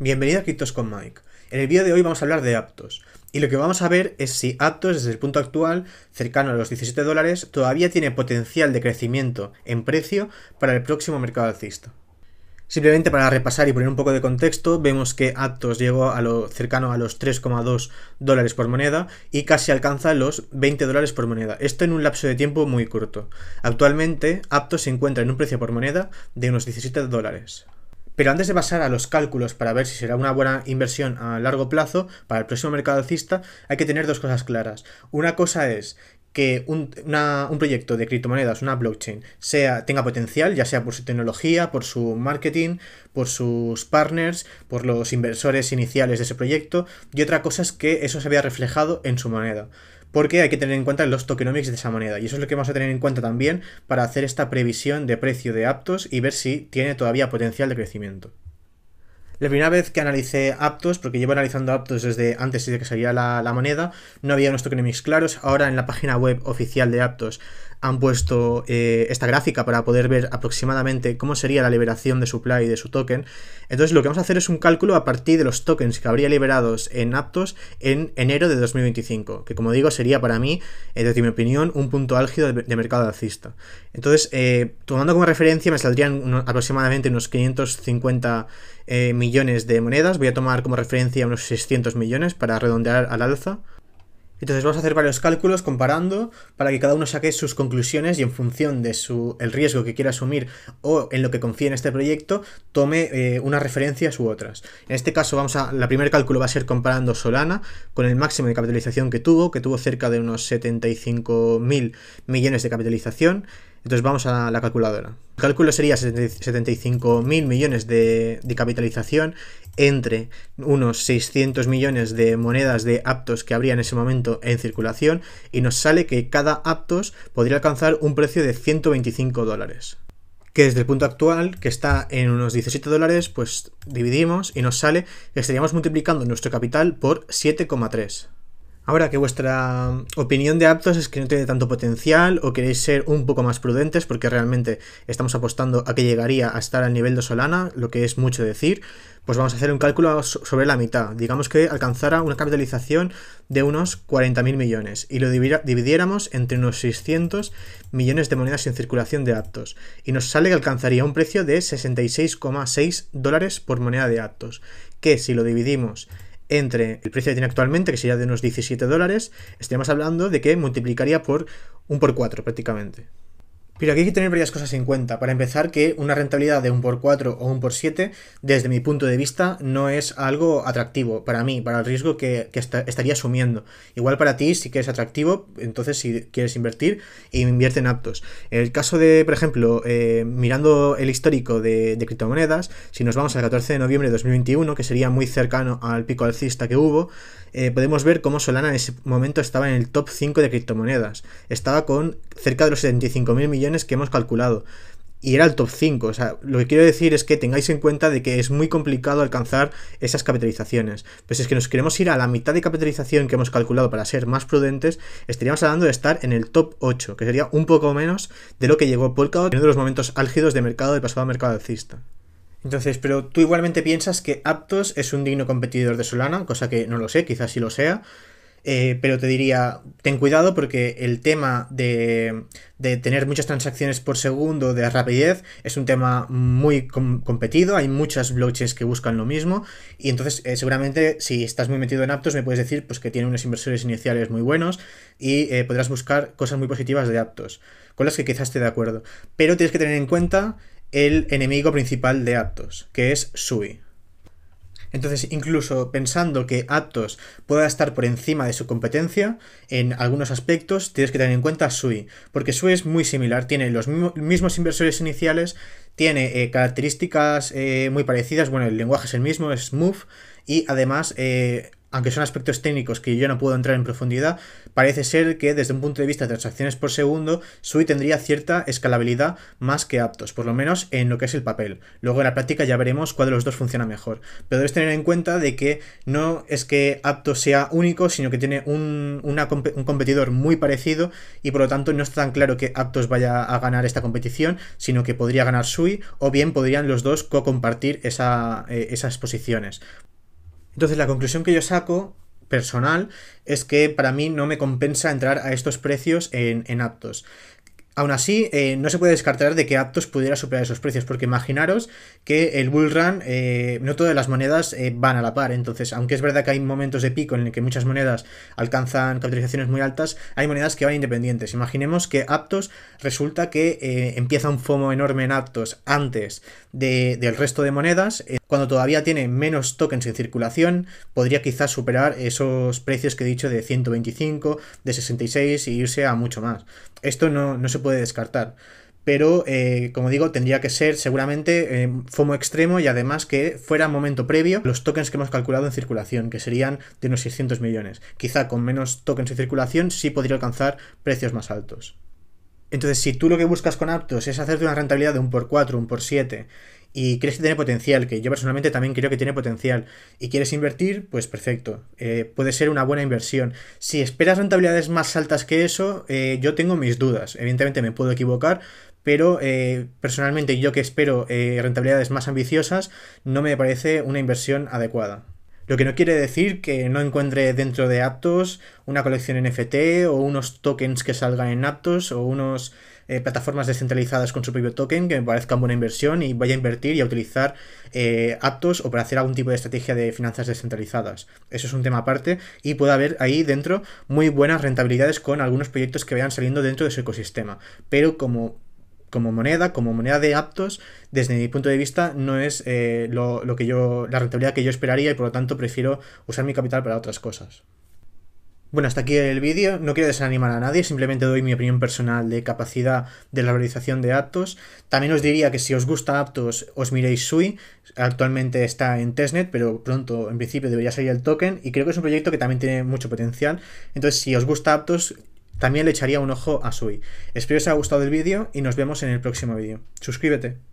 Bienvenido a Cryptos con Mike. En el vídeo de hoy vamos a hablar de Aptos. Y lo que vamos a ver es si Aptos, desde el punto actual, cercano a los 17 dólares, todavía tiene potencial de crecimiento en precio para el próximo mercado alcista. Simplemente para repasar y poner un poco de contexto, vemos que Aptos llegó a lo cercano a los 3,2 dólares por moneda y casi alcanza los 20 dólares por moneda. Esto en un lapso de tiempo muy corto. Actualmente, Aptos se encuentra en un precio por moneda de unos 17 dólares. Pero antes de pasar a los cálculos para ver si será una buena inversión a largo plazo para el próximo mercado alcista, hay que tener dos cosas claras. Una cosa es que un, proyecto de criptomonedas, una blockchain, sea, tenga potencial, ya sea por su tecnología, por su marketing, por sus partners, por los inversores iniciales de ese proyecto, y otra cosa es que eso se vea reflejado en su moneda porque hay que tener en cuenta los tokenomics de esa moneda. Y eso es lo que vamos a tener en cuenta también para hacer esta previsión de precio de Aptos y ver si tiene todavía potencial de crecimiento. La primera vez que analicé Aptos, porque llevo analizando Aptos desde antes de que saliera la, la moneda, no había unos tokenomics claros. Ahora en la página web oficial de Aptos han puesto eh, esta gráfica para poder ver aproximadamente cómo sería la liberación de supply de su token. Entonces lo que vamos a hacer es un cálculo a partir de los tokens que habría liberados en Aptos en enero de 2025, que como digo sería para mí, desde mi opinión, un punto álgido de, mercado alcista. Entonces, eh, tomando como referencia me saldrían aproximadamente unos 550 eh, millones de monedas, voy a tomar como referencia unos 600 millones para redondear al alza. Entonces vamos a hacer varios cálculos comparando para que cada uno saque sus conclusiones y en función de su el riesgo que quiera asumir o en lo que confíe en este proyecto, tome eh, unas referencias u otras. En este caso, vamos a. La primer cálculo va a ser comparando Solana con el máximo de capitalización que tuvo, que tuvo cerca de unos 75.000 millones de capitalización entonces vamos a la, calculadora. El cálculo sería 75.000 millones de, de, capitalización entre unos 600 millones de monedas de aptos que habría en ese momento en circulación y nos sale que cada aptos podría alcanzar un precio de 125 dólares. Que desde el punto actual, que está en unos 17 dólares, pues dividimos y nos sale que estaríamos multiplicando nuestro capital por 7,3. Ahora que vuestra opinión de Aptos es que no tiene tanto potencial o queréis ser un poco más prudentes porque realmente estamos apostando a que llegaría a estar al nivel de Solana, lo que es mucho decir, pues vamos a hacer un cálculo sobre la mitad. Digamos que alcanzara una capitalización de unos 40.000 millones y lo dividiéramos entre unos 600 millones de monedas en circulación de Aptos. Y nos sale que alcanzaría un precio de 66,6 dólares por moneda de Aptos, que si lo dividimos entre el precio que tiene actualmente, que sería de unos 17 dólares, estaríamos hablando de que multiplicaría por un por 4 prácticamente. Pero aquí hay que tener varias cosas en cuenta. Para empezar, que una rentabilidad de 1x4 o 1x7, desde mi punto de vista, no es algo atractivo para mí, para el riesgo que, estaría asumiendo. Igual para ti, si quieres atractivo, entonces si quieres invertir, invierte en aptos. En el caso de, por ejemplo, eh, mirando el histórico de, criptomonedas, si nos vamos al 14 de noviembre de 2021, que sería muy cercano al pico alcista que hubo, eh, podemos ver cómo Solana en ese momento estaba en el top 5 de criptomonedas. Estaba con cerca de los 75.000 millones que hemos calculado. Y era el top 5. O sea, lo que quiero decir es que tengáis en cuenta de que es muy complicado alcanzar esas capitalizaciones. Pues es que nos queremos ir a la mitad de capitalización que hemos calculado para ser más prudentes, estaríamos hablando de estar en el top 8, que sería un poco menos de lo que llegó Polkadot en uno de los momentos álgidos de mercado de pasado mercado alcista. Entonces, pero tú igualmente piensas que Aptos es un digno competidor de Solana, cosa que no lo sé, quizás sí lo sea, eh, pero te diría, ten cuidado porque el tema de, de, tener muchas transacciones por segundo, de rapidez, es un tema muy competido, hay muchas blockchains que buscan lo mismo, y entonces eh, seguramente si estás muy metido en Aptos me puedes decir pues, que tiene unos inversores iniciales muy buenos y eh, podrás buscar cosas muy positivas de Aptos, con las que quizás esté de acuerdo. Pero tienes que tener en cuenta el enemigo principal de Aptos, que es Sui. Entonces, incluso pensando que Aptos pueda estar por encima de su competencia, en algunos aspectos tienes que tener en cuenta Sui, porque Sui es muy similar, tiene los mismos inversores iniciales, tiene eh, características eh, muy parecidas, bueno, el lenguaje es el mismo, es smooth, y además eh, aunque son aspectos técnicos que yo no puedo entrar en profundidad, parece ser que desde un punto de vista de transacciones por segundo, SUI tendría cierta escalabilidad más que aptos, por lo menos en lo que es el papel. Luego en la práctica ya veremos cuál de los dos funciona mejor. Pero debes tener en cuenta de que no es que aptos sea único, sino que tiene un, competidor muy parecido y por lo tanto no está tan claro que aptos vaya a ganar esta competición, sino que podría ganar SUI o bien podrían los dos co-compartir eh, esas posiciones. Entonces la conclusión que yo saco personal es que para mí no me compensa entrar a estos precios en, en Aptos. Aún así, eh, no se puede descartar de que Aptos pudiera superar esos precios, porque imaginaros que el Bull Run, eh, no todas las monedas eh, van a la par. Entonces, aunque es verdad que hay momentos de pico en el que muchas monedas alcanzan capitalizaciones muy altas, hay monedas que van independientes. Imaginemos que Aptos resulta que empieza un FOMO enorme en Aptos antes del resto de monedas. cuando todavía tiene menos tokens en circulación, podría quizás superar esos precios que he dicho de 125, de 66 y irse a mucho más. Esto no, no se puede descartar. Pero, eh, como digo, tendría que ser seguramente eh, FOMO extremo y además que fuera momento previo los tokens que hemos calculado en circulación, que serían de unos 600 millones. Quizá con menos tokens en circulación sí podría alcanzar precios más altos. Entonces, si tú lo que buscas con Aptos es hacerte una rentabilidad de un por 4, un por 7 y crees que tiene potencial, que yo personalmente también creo que tiene potencial, y quieres invertir, pues perfecto, eh, puede ser una buena inversión. Si esperas rentabilidades más altas que eso, eh, yo tengo mis dudas, evidentemente me puedo equivocar, pero eh, personalmente yo que espero rentabilidades más ambiciosas, no me parece una inversión adecuada. Lo que no quiere decir que no encuentre dentro de Aptos una colección NFT o unos tokens que salgan en Aptos o unos eh, plataformas descentralizadas con su propio token, que me parezca buena inversión y vaya a invertir y a utilizar eh, Aptos o para hacer algún tipo de estrategia de finanzas descentralizadas. Eso es un tema aparte y puede haber ahí dentro muy buenas rentabilidades con algunos proyectos que vayan saliendo dentro de su ecosistema. Pero como moneda, como moneda de aptos, desde mi punto de vista, no es eh, lo, que yo, la rentabilidad que yo esperaría y por lo tanto prefiero usar mi capital para otras cosas. Bueno, hasta aquí el vídeo. No quiero desanimar a nadie, simplemente doy mi opinión personal de capacidad de la realización de Aptos. También os diría que si os gusta Aptos, os miréis Sui. Actualmente está en testnet, pero pronto, en principio, debería salir el token. Y creo que es un proyecto que también tiene mucho potencial. Entonces, si os gusta Aptos, también le echaría un ojo a Sui. Espero que os haya gustado el vídeo y nos vemos en el próximo vídeo. Suscríbete.